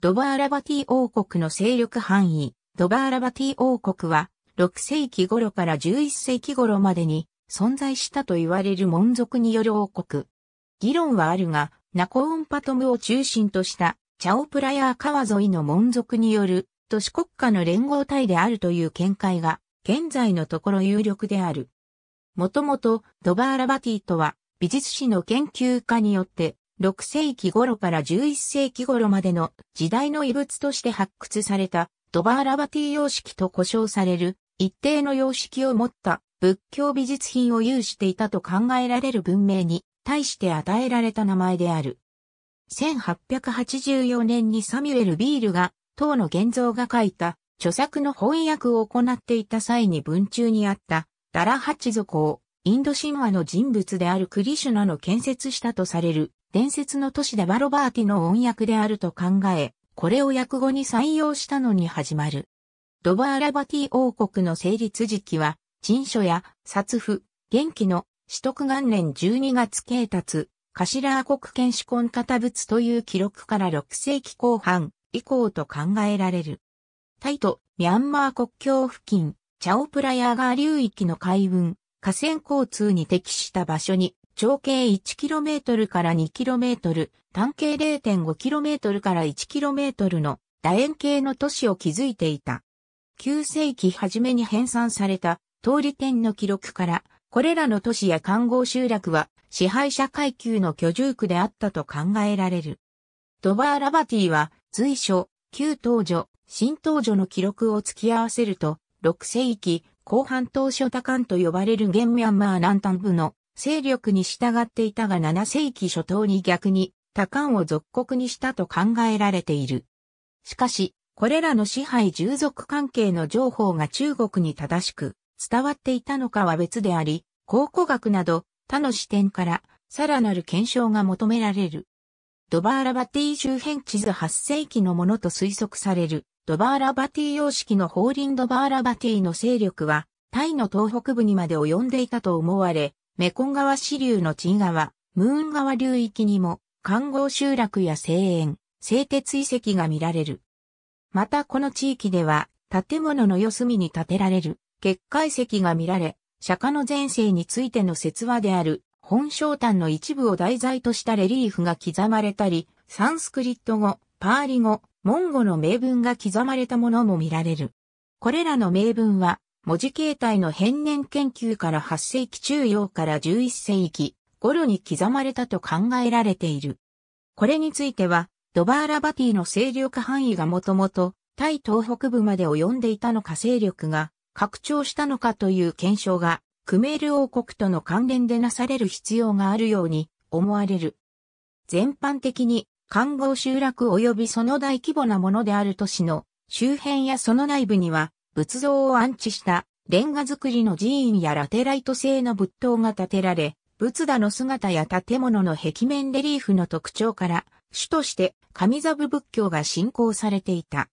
ドバーラバティ王国の勢力範囲、ドバーラバティ王国は、6世紀頃から11世紀頃までに存在したと言われる門族による王国。議論はあるが、ナコーンパトムを中心としたチャオプラヤー川沿いの門族による都市国家の連合体であるという見解が現在のところ有力である。もともとドバーラバティとは美術史の研究家によって6世紀頃から11世紀頃までの時代の遺物として発掘されたドバーラバティ様式と呼称される一定の様式を持った仏教美術品を有していたと考えられる文明に対して与えられた名前である。1884年にサミュエル・ビールが、唐の現像が書いた著作の翻訳を行っていた際に文中にあったダラハチ族をインド神話の人物であるクリシュナの建設したとされる伝説の都市でバロバーティの音訳であると考え、これを訳語に採用したのに始まる。ドバーラバティ王国の成立時期は、陳書や殺父、元気の取得元年12月啓達、カシラー国権主根型物という記録から6世紀後半以降と考えられる。タイとミャンマー国境付近、チャオプラヤーガー流域の海運、河川交通に適した場所に長径 1km から 2km、単径 0.5km から 1km の楕円形の都市を築いていた。9世紀初めに編纂された通り点の記録から、これらの都市や観光集落は支配者階級の居住区であったと考えられる。ドバーラバティは随所、旧東女、新東女の記録を突き合わせると、6世紀後半東初多漢と呼ばれる現ミャンマー南端部の勢力に従っていたが7世紀初頭に逆に多漢を属国にしたと考えられている。しかし、これらの支配従属関係の情報が中国に正しく伝わっていたのかは別であり、考古学など他の視点からさらなる検証が求められる。ドバーラバティ周辺地図8世紀のものと推測される、ドバーラバティ様式の法輪ドバーラバティの勢力は、タイの東北部にまで及んでいたと思われ、メコン川支流のチー川、ムーン川流域にも、観光集落や声援、製鉄遺跡が見られる。またこの地域では、建物の四隅に建てられる、結界石が見られ、釈迦の前世についての説話である、本章丹の一部を題材としたレリーフが刻まれたり、サンスクリット語、パーリ語、モンゴの名文が刻まれたものも見られる。これらの名文は、文字形態の変年研究から8世紀中央から11世紀頃に刻まれたと考えられている。これについては、ドバーラバティの勢力範囲がもともと、タイ東北部まで及んでいたのか勢力が拡張したのかという検証が、クメール王国との関連でなされる必要があるように思われる。全般的に、環合集落及びその大規模なものである都市の周辺やその内部には仏像を安置したレンガ造りの寺院やラテライト製の仏塔が建てられ、仏陀の姿や建物の壁面レリーフの特徴から、主として神座部仏教が信仰されていた。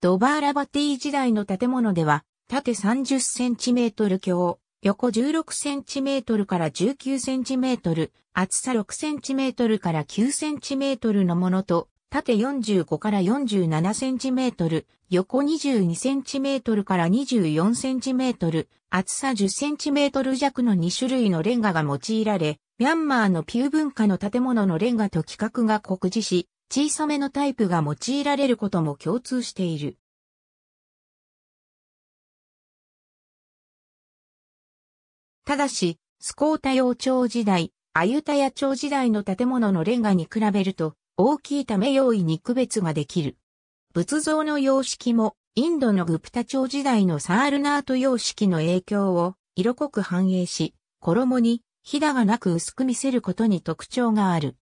ドバーラバティ時代の建物では、縦30センチメートル強、横16センチメートルから19センチメートル、厚さ6センチメートルから9センチメートルのものと、縦45から47センチメートル、横22センチメートルから24センチメートル、厚さ10センチメートル弱の2種類のレンガが用いられ、ミャンマーのピュー文化の建物のレンガと規格が酷似し、小さめのタイプが用いられることも共通している。ただし、スコータ王朝時代、アユタヤ朝時代の建物のレンガに比べると、大きいため用意に区別ができる。仏像の様式もインドのグプタ朝時代のサールナート様式の影響を色濃く反映し、衣にひだがなく薄く見せることに特徴がある。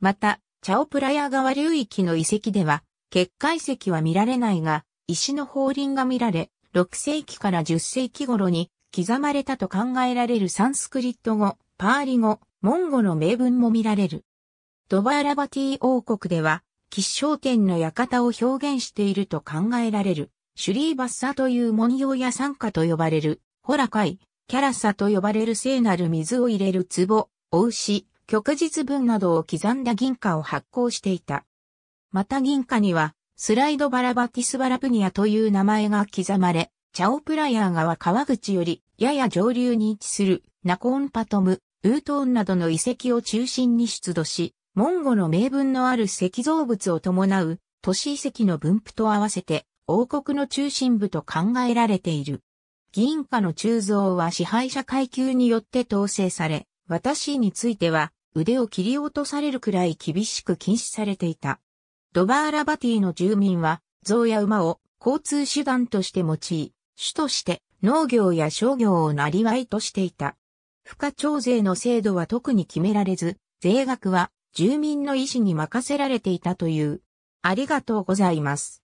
また、チャオプラヤ川流域の遺跡では、結界石は見られないが、石の法輪が見られ、6世紀から10世紀頃に刻まれたと考えられるサンスクリット語、パーリ語、モンゴの名文も見られる。ドバーラバティ王国では、吉祥天の館を表現していると考えられる、シュリーバッサという文様や参加と呼ばれる、ホラカイ、キャラサと呼ばれる聖なる水を入れる壺、お牛、旭日文などを刻んだ銀貨を発行していた。また銀貨には、スライドバラバティスバラプニアという名前が刻まれ、チャオプラヤー川川口より、やや上流に位置するナコーンパトム、ウートーンなどの遺跡を中心に出土し、モンゴの名分のある石造物を伴う都市遺跡の分布と合わせて王国の中心部と考えられている。銀貨の鋳造は支配者階級によって統制され、私については腕を切り落とされるくらい厳しく禁止されていた。ドバーラバティの住民は、象や馬を交通手段として用い、主として農業や商業をなりわいとしていた。付加徴税の制度は特に決められず、税額は住民の意思に任せられていたという。ありがとうございます。